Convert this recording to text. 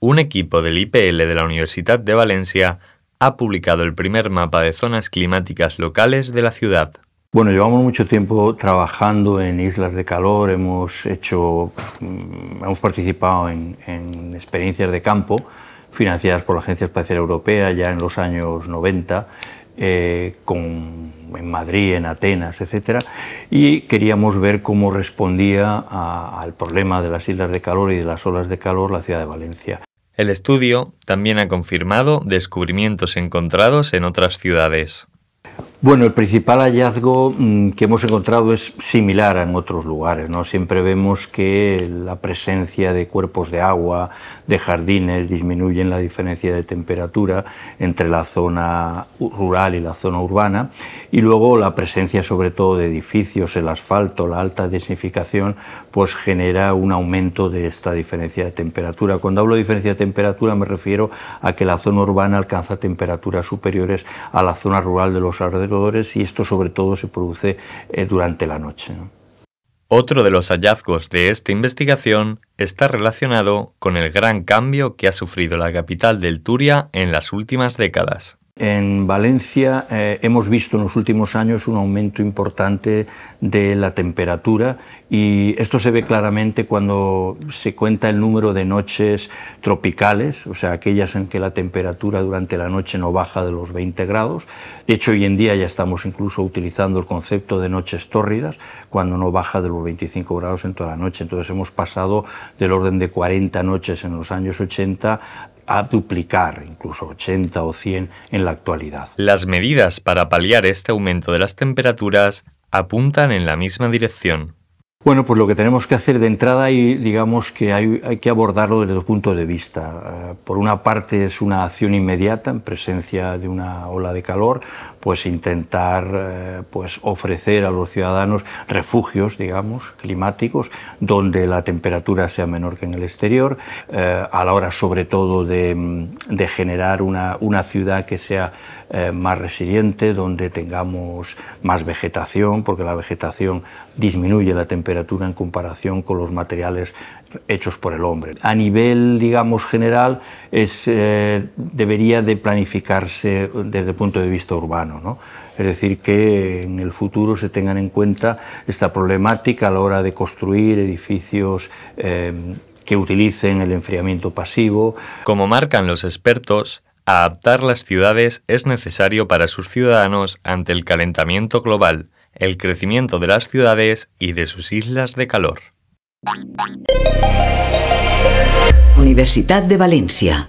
Un equipo del IPL de la Universidad de Valencia ha publicado el primer mapa de zonas climáticas locales de la ciudad. Bueno, llevamos mucho tiempo trabajando en islas de calor, hemos hecho, mm, hemos participado en, experiencias de campo financiadas por la Agencia Espacial Europea ya en los años 90, eh, con en Madrid, en Atenas, etc. Y queríamos ver cómo respondía al problema de las islas de calor y de las olas de calor la ciudad de Valencia. El estudio también ha confirmado descubrimientos encontrados en otras ciudades. Bueno, el principal hallazgo mm, que hemos encontrado es similar a en otros lugares. ¿no? Siempre vemos que la presencia de cuerpos de agua, de jardines, disminuyen la diferencia de temperatura entre la zona rural y la zona urbana. Y luego la presencia sobre todo de edificios, el asfalto, la alta densificación, pues genera un aumento de esta diferencia de temperatura. Cuando hablo de diferencia de temperatura me refiero a que la zona urbana alcanza temperaturas superiores a la zona rural de los alrededores y esto sobre todo se produce eh, durante la noche. Otro de los hallazgos de esta investigación está relacionado con el gran cambio que ha sufrido la capital del Turia en las últimas décadas. En Valencia eh, hemos visto en los últimos años un aumento importante de la temperatura y esto se ve claramente cuando se cuenta el número de noches tropicales, o sea, aquellas en que la temperatura durante la noche no baja de los 20 grados. De hecho, hoy en día ya estamos incluso utilizando el concepto de noches tórridas, cuando no baja de los 25 grados en toda la noche. Entonces hemos pasado del orden de 40 noches en los años 80 a duplicar, incluso 80 o 100 en la actualidad. Las medidas para paliar este aumento de las temperaturas apuntan en la misma dirección. Bueno, pues lo que tenemos que hacer de entrada y digamos que hay, que abordarlo desde dos puntos de vista. Eh, por una parte es una acción inmediata en presencia de una ola de calor, pues intentar eh, pues ofrecer a los ciudadanos refugios, digamos, climáticos, donde la temperatura sea menor que en el exterior, eh, a la hora sobre todo de, mm, generar una, ciudad que sea eh, más resiliente, donde tengamos más vegetación, porque la vegetación disminuye la temperatura en comparación con los materiales hechos por el hombre. A nivel, digamos, general, eh, debería de planificarse desde el punto de vista urbano, ¿no? Es decir, que en el futuro se tengan en cuenta esta problemática a la hora de construir edificios eh, que utilicen el enfriamiento pasivo. Como marcan los expertos, adaptar las ciudades es necesario para sus ciudadanos ante el calentamiento global, el crecimiento de las ciudades y de sus islas de calor. Universitat de València.